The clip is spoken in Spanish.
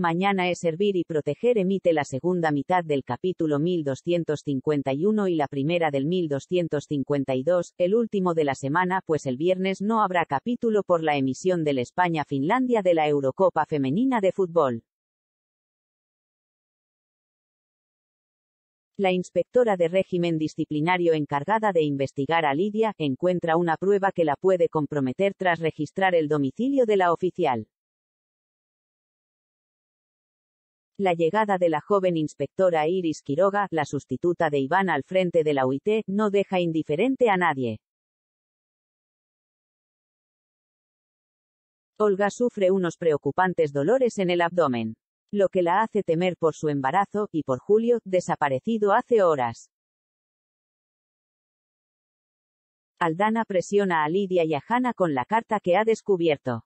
mañana es servir y proteger emite la segunda mitad del capítulo 1251 y la primera del 1252, el último de la semana pues el viernes no habrá capítulo por la emisión del España-Finlandia de la Eurocopa Femenina de Fútbol. la inspectora de régimen disciplinario encargada de investigar a Lidia, encuentra una prueba que la puede comprometer tras registrar el domicilio de la oficial. La llegada de la joven inspectora Iris Quiroga, la sustituta de Iván al frente de la UIT, no deja indiferente a nadie. Olga sufre unos preocupantes dolores en el abdomen, lo que la hace temer por su embarazo, y por Julio, desaparecido hace horas. Aldana presiona a Lidia y a Hanna con la carta que ha descubierto.